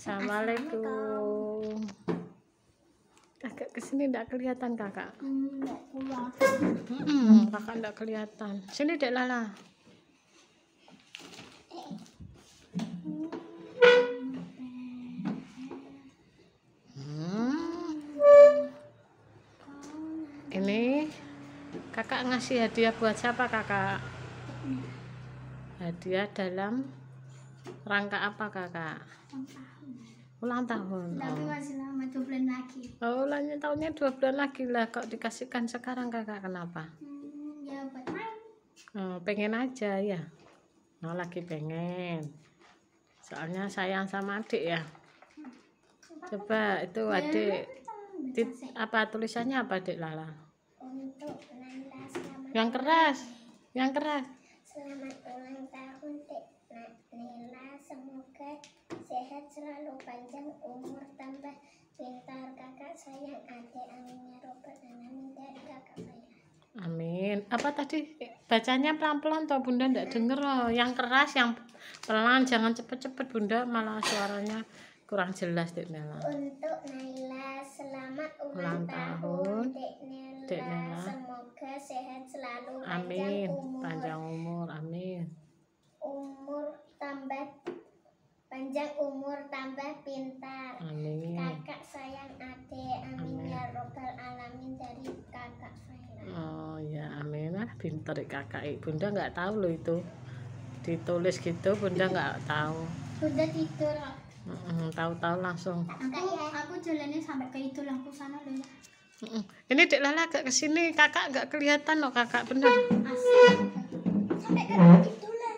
Assalamualaikum. Agak kesini tidak kelihatan kakak. Hmm, hmm, kakak tidak kelihatan. Sini dek Lala. Ini kakak ngasih hadiah buat siapa kakak? Hadiah dalam rangka apa kakak? Rangka ulang tahun tapi oh. masih lama dua bulan lagi oh ulangnya tahunnya dua bulan lagi lah kok dikasihkan sekarang kakak kenapa hmm, ya buat main oh, pengen aja ya oh lagi pengen soalnya sayang sama adik ya coba itu ya, adik di, ya, apa tulisannya apa adik Lala untuk yang keras yang keras selamat ulang tahun Dek Nela semoga sehat selalu panjang umur tambah pintar kakak sayang adik ya robbal alamin dari kakak saya Amin. Apa tadi bacanya pelan-pelan toh Bunda tidak hmm. dengar loh. Yang keras yang pelan jangan cepet-cepet Bunda malah suaranya kurang jelas Dek Nela. Untuk Naila selamat ulang, ulang tahun, tahun. Dek Nela. Semoga sehat selalu Amin. panjang umur. Panjang umur. Amin. Umur tambah panjang umur tambah pintar amin. kakak sayang adik amin, amin. ya robbal alamin dari kakak saya. oh ya amin lah pintar ya kakak eh, bunda nggak tahu loh itu ditulis gitu bunda iya. nggak tahu bunda tidur mm -mm, tahu-tahu langsung aku ya? aku jalannya sampai ke itu langsung sana loh ya mm ini dek lala ke kesini kakak nggak kelihatan loh kakak benar. sampai ke itu lah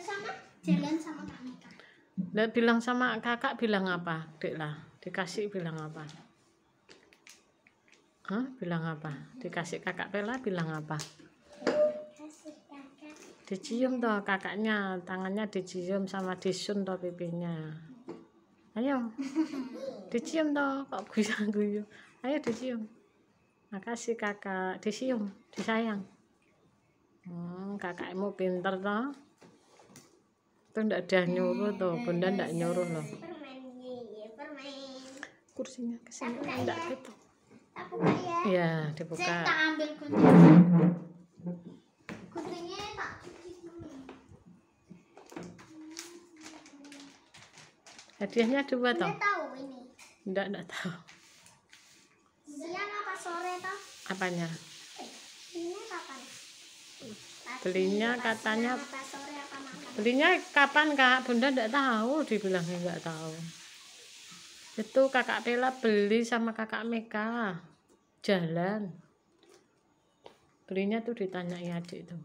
sama jalan sama kakak dia bilang sama kakak bilang apa? Dek lah, dikasih bilang apa? Hah, bilang apa? Dikasih kakak Pela bilang apa? Dicium toh kakaknya, tangannya dicium sama disun toh pipinya. Ayo. Dicium toh, kok guyang-guyu. Ayo dicium. Makasih kakak, dicium, disayang. Hmm, kakakmu pinter toh itu ndak ada nyuruh tuh hmm, bunda ndak eh, nyuruh eh, loh eh, iya, kursinya kesini ndak gitu ya iya, dibuka saya tak ambil kuncinya kuncinya tak hadiahnya dua toh tahu ini ndak ndak tahu siang apa sore toh apanya belinya kapan belinya katanya belinya kapan kak bunda tidak tahu dibilangnya nggak tahu itu kakak Pela beli sama kakak Meka jalan belinya tuh ya adik itu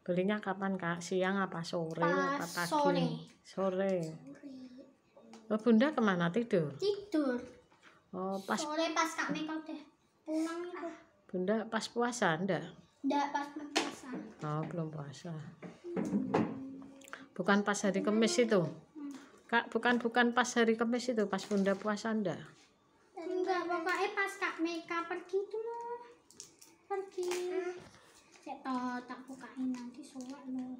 belinya kapan kak siang apa sore apa pagi sore sore oh, bunda kemana tidur tidur oh pas sore pas kak Meka udah pulang itu bunda pas puasa enggak Enggak pas puasa. Oh, belum puasa. Bukan pas hari Kamis itu. Kak, bukan bukan pas hari Kamis itu, pas Bunda puasa Anda. Enggak, pokoknya pas Kak Meka pergi itu loh. Pergi. Cek tak eh, tak bukain nanti sore loh.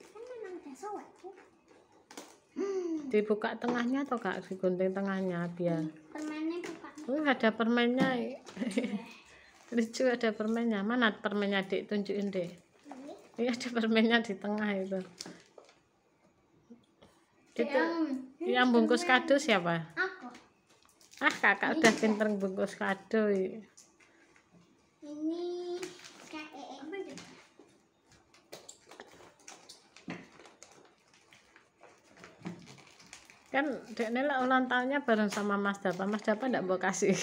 Kan memang udah tuh. Hmm. Dibuka tengahnya atau Kak gunting tengahnya biar. Permennya buka. Oh, ada permennya. Iya lucu ada permennya mana permennya dek tunjukin deh ini iya, ada permennya di tengah itu itu yang, bungkus kado siapa aku ah kakak udah ya? pinter bungkus kado ini kan dek nela ulang tahunnya bareng sama Mas Dapa. Mas Dapa tidak mau kasih.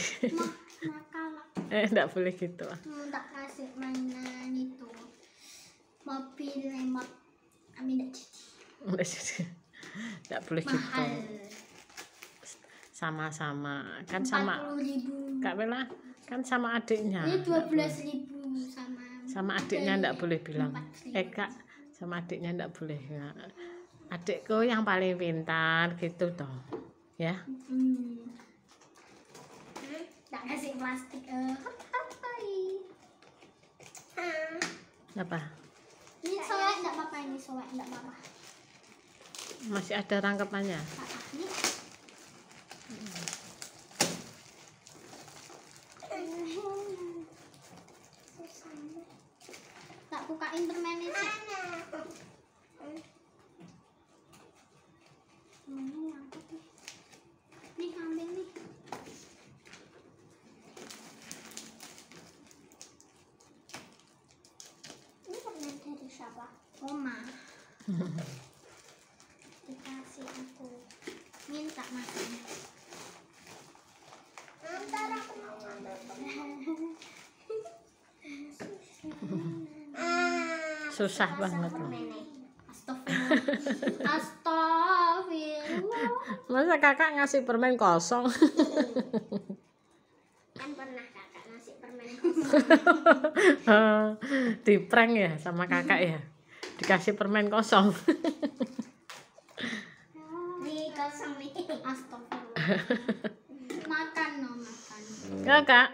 eh tidak boleh gitu lah tak kasih mainan itu mobil remote kami tidak cuci tidak cuci tidak boleh gitu. Mahal. gitu sama-sama kan sama kak Bella kan sama adiknya ini dua belas ribu sama sama adiknya tidak boleh bilang eh kak sama adiknya tidak boleh ya adikku yang paling pintar gitu dong ya hmm kasih plastik eh ah. apa ini selek enggak apa-apa ini selek enggak apa-apa masih ada rangkapannya ah, ah, hmm. tak bukain permen itu masak makannya antar aku mau susah banget Astagfirullah. Masa kakak ngasih permen kosong? kan pernah kakak ngasih permen kosong. Di prank ya sama kakak ya? Dikasih permen kosong. makan no makan enggak kak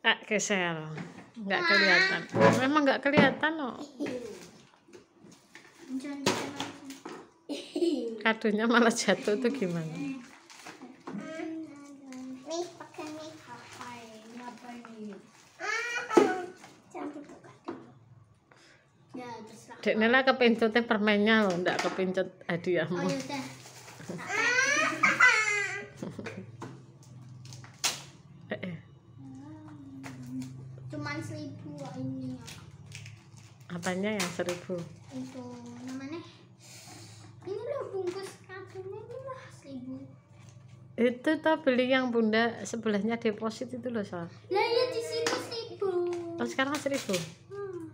kak keser nggak kelihatan memang nggak kelihatan no kadonya malah jatuh tuh gimana Dek Nela kepincut permennya loh, enggak kepencet hadiahmu. Oh, iya, ini ya apanya ya seribu itu namanya ini loh bungkus kacangnya ini lah seribu itu tuh beli yang bunda sebelahnya deposit itu loh soal Nah ya di situ seribu oh sekarang seribu hmm.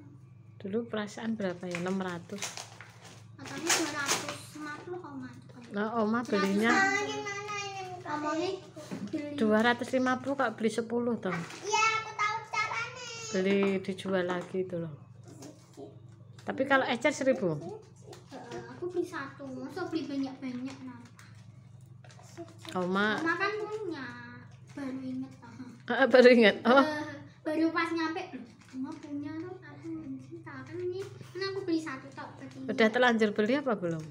dulu perasaan berapa ya 600 katanya ratus puluh koma Nah, oma belinya ah, dua ratus lima puluh kak beli sepuluh toh Iya beli dijual lagi itu loh tapi kalau ecer seribu eh, aku beli satu masa beli banyak banyak nah oh, Oma Oma kan punya baru inget ah, baru inget eh, oh. Uh, baru pas nyampe Oma punya lo aku cinta kan ini kan aku beli satu tok udah terlanjur beli apa belum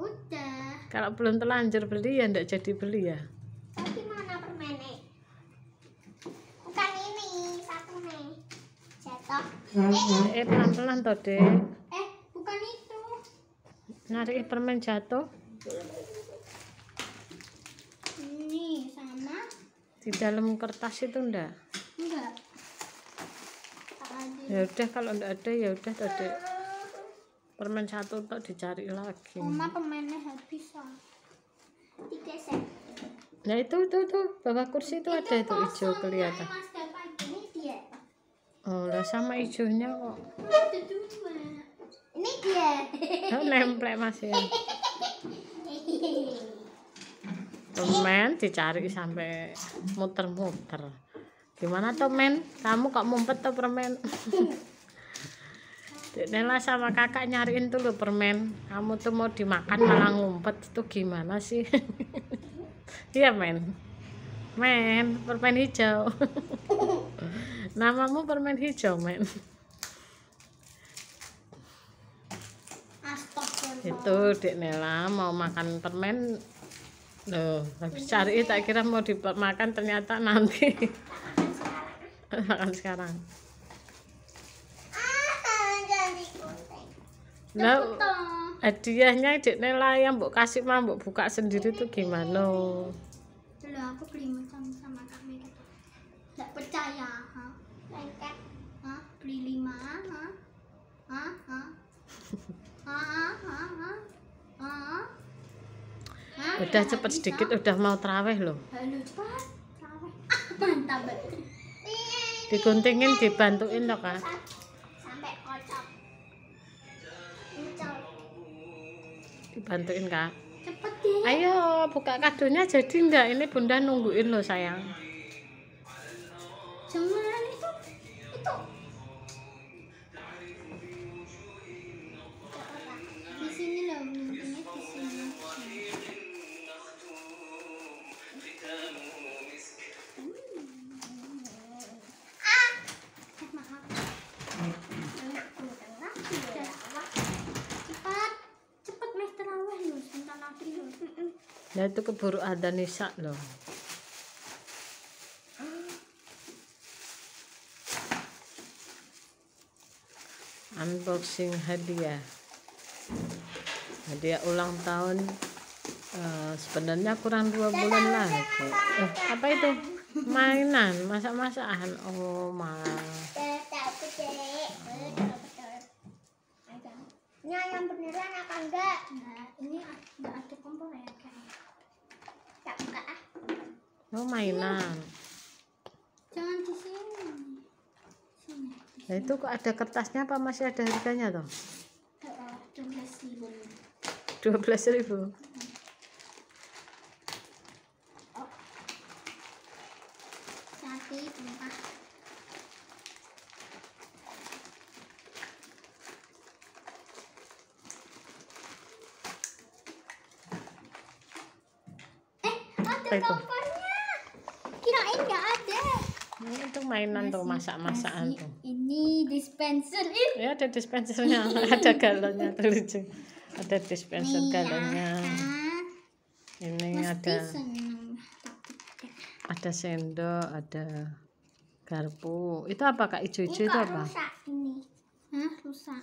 udah kalau belum terlanjur beli ya ndak jadi beli ya Eh, pelan-pelan toh, Dek. Eh, bukan itu. Narik permen jatuh. Ini sama. Di dalam kertas itu enggak? Enggak. Ya udah kalau enggak ada ya udah toh, Dek. Permen satu tuh dicari lagi. oma permennya habis. So. Tiga Nah itu tuh tuh bawah kursi itu, itu ada itu hijau kelihatan. Oh, lah sama hijaunya kok. Ini dia. Oh, nemplek Mas ya. Tomen dicari sampai muter-muter. Gimana Tomen? Kamu kok mumpet tuh permen? Nela sama kakak nyariin tuh lo permen. Kamu tuh mau dimakan malah ngumpet itu gimana sih? Iya men, men permen hijau. Namamu permen hijau, men. Itu Dek Nela mau makan permen. Loh, habis cari iya. tak kira mau dimakan ternyata nanti. makan sekarang. Nah, hadiahnya Dek Nela yang mau kasih mah mau buka sendiri tuh gimana? Loh, aku beli macam sama Enggak percaya. Hah? beli lima Hah? Hah? Hah? Hah? Hah? Hah? udah cepet sedikit udah mau teraweh loh ah, mantap diguntingin dibantuin loh kak sampai kocok dibantuin kak cepet deh ayo buka kadonya jadi enggak ini bunda nungguin loh sayang jangan Ya itu keburu ada nisa loh. Unboxing hadiah. Hadiah ulang tahun. Uh, sebenarnya kurang dua bulan lah Eh, apa itu? Mainan, masak-masakan. Oh, ma. Ini yang beneran akan enggak? ini enggak ada kompor kayaknya. Ah. oh mainan jangan di sini sini nah, itu kok ada kertasnya apa masih ada harganya toh 12.000. Ah. dua belas ribu Ini untuk mainan tuh masak-masakan tuh. Ini dispenser. ini Ya ada dispensernya, ada galonnya tuh lucu. Ada dispenser ini galonnya. Ada. Ini Mesti ada. Senang. Ada sendok, ada garpu. Itu apa kak? Ijo-ijo itu apa? Rusak ini. Hah, rusak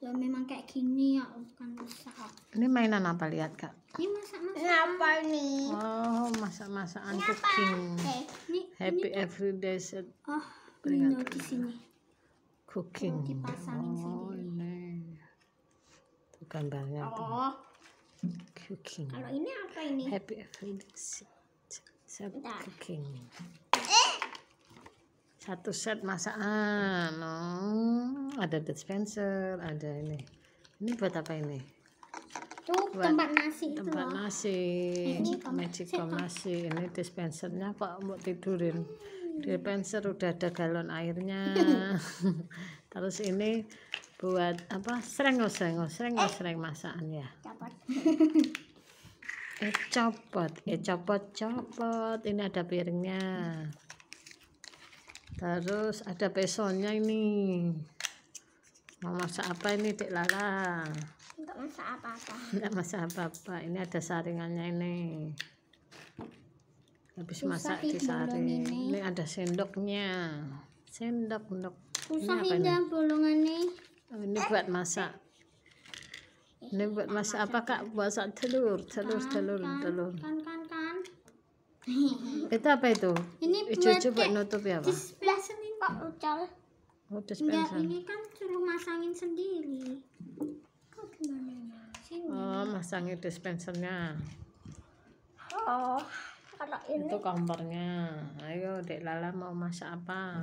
ya memang kayak gini ya bukan masak ini mainan apa lihat kak ini masak masak apa oh, ini oh masak masakan cooking eh, ini, happy ini, everyday set oh ini di sini cooking oh, dipasangin oh, sini ini Bukan gambarnya oh cooking kalau ini apa ini happy everyday set, set cooking satu set masakan oh, ada dispenser ada ini ini buat apa ini tuh buat tempat nasi tempat itu nasi ini magicom nasi ini dispensernya kok mau tidurin hmm. dispenser udah ada galon airnya terus ini buat apa sereng sereng sereng eh. sereng masakan ya eh copot eh copot copot ini ada piringnya terus ada pesonnya ini mau masak apa ini Dek Lala enggak masak apa-apa enggak masak apa-apa ini ada saringannya ini habis Susah masak disaring ini. ini ada sendoknya sendok sendok Susah ini ini bolongan nih oh, ini buat masak ini buat masak apa kak masak telur telur kan, telur kan, telur kan, kan, kan. itu apa itu? Ini Ijo coba nutup ya, Pak. sebelah sini Pak Ucal. Oh, Enggak, ini kan suruh masangin sendiri. Kok gimana? Ya? Sini. Oh, masangin dispensernya. Oh, kalau ini itu kompornya. Ayo, Dek Lala mau masak apa?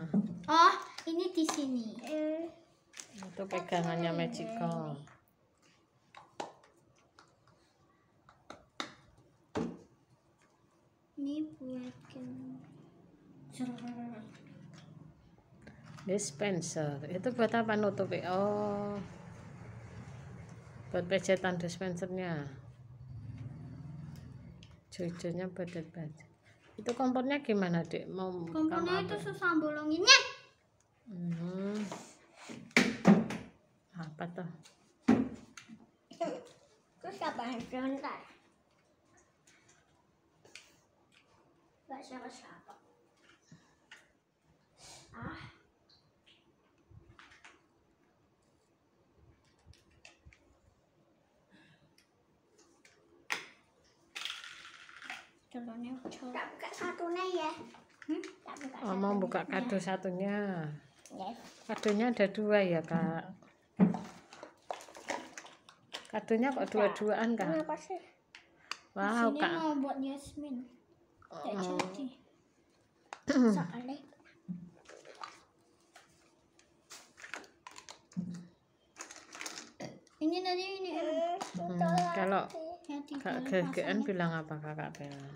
Oh, ini di sini. Eh. Itu pegangannya Ini. ini buatkan dispenser itu buat apa nutup ya? oh buat pecetan dispensernya cucunya badet badet itu kompornya gimana dek mau kompornya itu susah bolonginnya hmm. apa tuh terus apa yang nggak siapa-siapa ah telurnya bocor tak buka satunya ya hmm? oh, mau buka ya. kado satunya kadonya ada dua ya kak kadonya kok dua-duaan kak wow kak Soalnya ini nanti ini hmm, kalau ya, kak kekean bilang apa kakak bilang?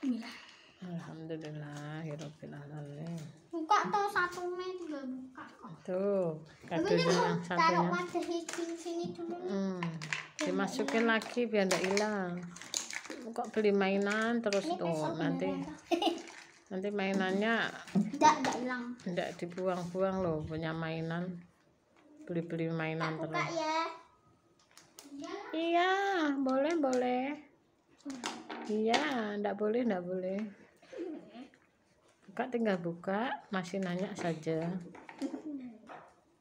alhamdulillah alhamdulillah bilang alamin buka tuh satu men tinggal buka kok tuh kadonya yang satunya taruh di sini dulu hmm, dimasukin lagi biar tidak hilang kok beli mainan terus Ini oh, tuh nanti nanti mainannya tidak enggak hilang enggak dibuang-buang loh punya mainan beli-beli mainan Aku terus ya. iya boleh boleh iya enggak boleh enggak boleh buka tinggal buka masih nanya saja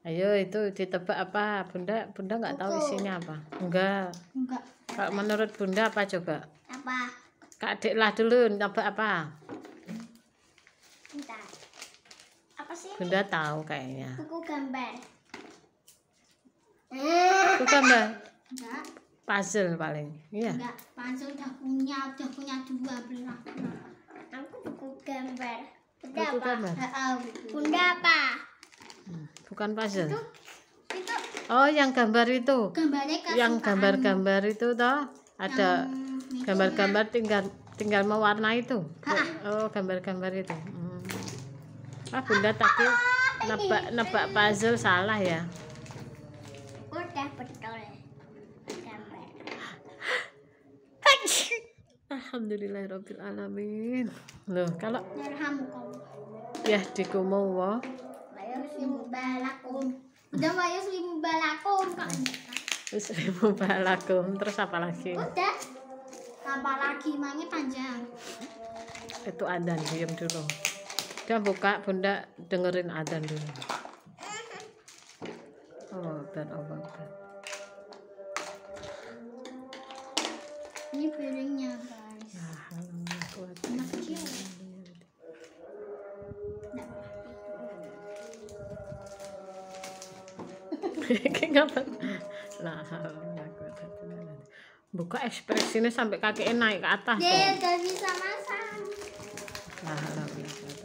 Ayo itu ditebak apa? Bunda, Bunda nggak tahu isinya apa? Enggak. Enggak. Kak menurut Bunda apa coba? Apa? Kak Dek lah dulu nyoba apa? Bentar. Apa sih? Ini? Bunda tahu kayaknya. Buku gambar. Buku gambar. Enggak. Puzzle paling. Iya. Enggak, puzzle udah punya, udah punya dua belah. Aku buku gambar. Bunda buku apa? Gambar. Bunda apa? Hmm bukan puzzle itu, itu oh yang gambar itu yang gambar-gambar itu toh ada gambar-gambar ya. tinggal tinggal mewarna itu oh gambar-gambar itu hmm. ah bunda tadi nebak nebak puzzle salah ya Alhamdulillah, betul ya. alamin. Alhamdulillahirobbilalamin loh kalau ya wah yuslimu balakum udah wa ya, yuslimu balakum yuslimu balakum terus apa lagi udah apa lagi mainnya panjang itu adan diam dulu Udah buka bunda dengerin adan dulu oh dan oh ini piringnya kan lah buka ekspresinya sampai kakinya naik ke atas Dia gak bisa masang lah lah tak lagi lah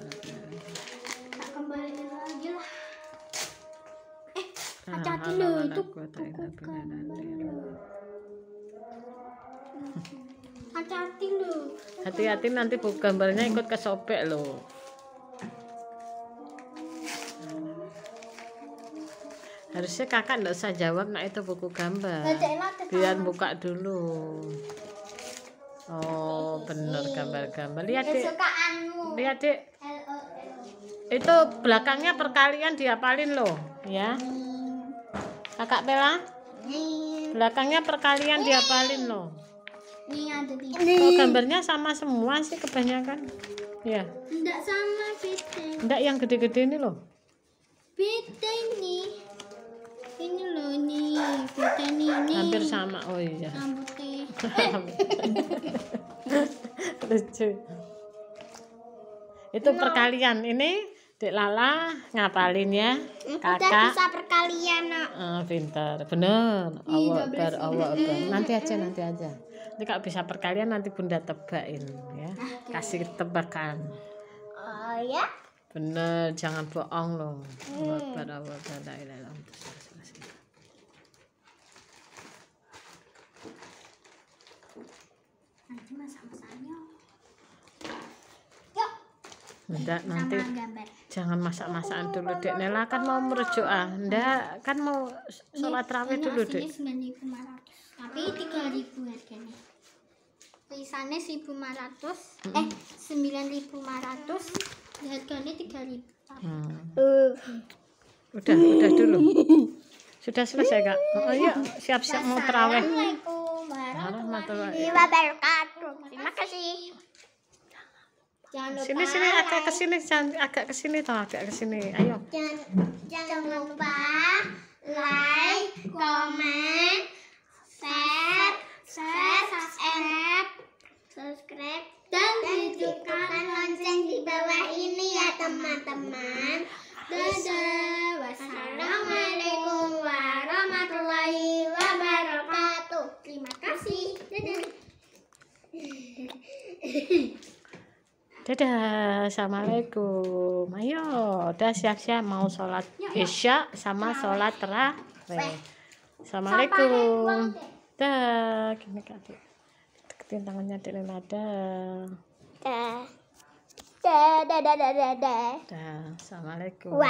eh hati-hati lo itu hati-hati lo hati-hati nanti gambarnya ikut kesobek lo harusnya kakak tidak usah jawab nah itu buku gambar biar buka dulu oh benar gambar-gambar lihat dek lihat dek itu belakangnya perkalian diapalin loh ya kakak Bella belakangnya perkalian diapalin loh oh gambarnya sama semua sih kebanyakan ya enggak sama beda enggak yang gede-gede ini loh beda ini ini loh nih kita ini hampir sama oh iya rambutnya lucu itu no. perkalian ini Dek Lala ngapalin ya kakak kita bisa perkalian nak no. oh, ah, pinter bener Allah ber, Allah ber. nanti aja nanti aja Ini kalau bisa perkalian nanti bunda tebakin ya ah, kasih tebakan oh ya bener jangan bohong loh Allah ber, Allah ber. nanti masak masaknya yuk Nggak, nanti gambar. jangan masak-masakan dulu dek Nela kan mau merujuk ah ndak kan mau sholat iya, terawih iya dulu dek tapi 3000 harganya tulisannya 1500 eh, mm -hmm. eh 9500 harganya 3000 hmm. uh. udah udah dulu sudah selesai kak oh iya siap-siap mau terawih warahmatullahi wabarakatuh. Terima kasih. Jangan lupa sini sini agak ke sini agak ke sini toh agak ke sini. Ayo. Jangan, jangan lupa like, comment, share, share, subscribe, subscribe dan hidupkan lonceng di bawah ini ya teman-teman. Wassalamualaikum. dadah assalamualaikum ayo udah siap-siap mau sholat isya sama sholat terakhir. assalamualaikum dah gini kaki deketin tangannya di nada dah dah dah dah dah dah assalamualaikum